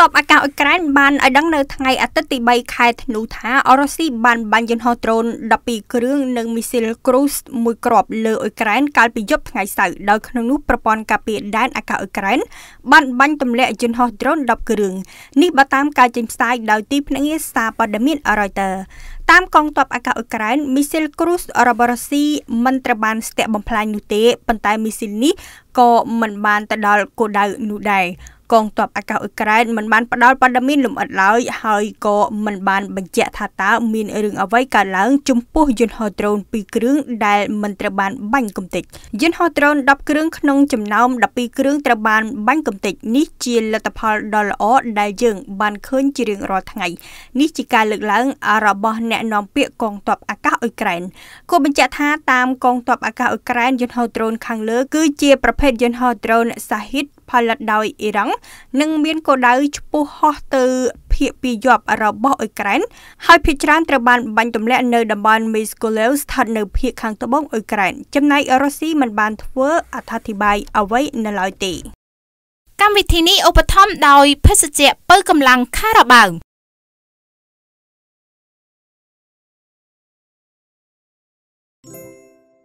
ទ័ពអាកាសអ៊ុយក្រែនបានឲ្យដឹងនៅថ្ងៃអាទិត្យទី3ខែធ្នូថាអរុស៊ីបានបាញ់យន្តហោះដ្រូន12គ្រឿងនិងមីស៊ីលគ្រូសមួយគ្រាប់លើអ៊ុយក្រែនកាលពីយប់ថ្ងៃសៅរ៍ដោយក្នុងនោះប្រព័ន្ធការពារដែនអាកាសអ៊ុយក្រែនបានបាញ់ទម្លាក់យន្តហោះដ្រូន10គ្រឿងនេះបើតាមការចេញផ្សាយដោយទីភ្នាក់ងារសារព័ត៌មាន Reuters តាមកងទ័ពអាកាសអ៊ុយក្រែនមីស៊ីលគ្រូសរបស់រុស្ស៊ីមិនត្រូវបានស្ទាក់បំផ្លាញនោះទេប៉ុន្តែមីស៊ីលនេះក៏មិនបានទៅដល់គោលដៅនោះដែរកងទ័ពអាកាសអ៊ុយក្រែនមិនបានផ្ដល់ព័ត៌មានលម្អិតឡើយហើយក៏មិនបានបញ្ជាក់ថាតើមានរឿងអ្វីកើតឡើងចំពោះយន្តហោះដ្រូន2គ្រឿងដែលមិនត្រូវបានបាញ់កំទេចយន្តហោះដ្រូន10គ្រឿងក្នុងចំណោម12គ្រឿងត្រូវបានបាញ់កំទេចនេះជាលទ្ធផលដ៏ល្អដែលយើងបានឃើញជារៀងរាល់ថ្ងៃនេះជាការលើកឡើងរបស់អ្នកនាំពាក្យកងទ័ពអាកាសអ៊ុយក្រែនក៏បញ្ជាក់ថាតាមកងទ័ពអាកាសអ៊ុយក្រែន យន្តហោះដ្រូនខាងលើគឺជាប្រភេទយន្តហោះដ្រូនសាហ៊ីតផលិតដោយអ៊ីរ៉ង់និងមានគោលដៅឆ្ពោះហោះទៅភាគពាយ័ព្យរបស់អ៊ុយក្រែនហើយភាគច្រើនត្រូវបានបាញ់ទម្លាក់នៅតំបន់មីស្កូលេវស្ថិតនៅភាគខាងត្បូងអ៊ុយក្រែនចំណែករុស្ស៊ីមិនបានធ្វើអត្ថាធិប្បាយអ្វីនៅឡើយទេកម្មវិធីនេះឧបត្ថម្ភដោយភេសជ្ជៈពៅកម្លាំងខារ៉ាបាវ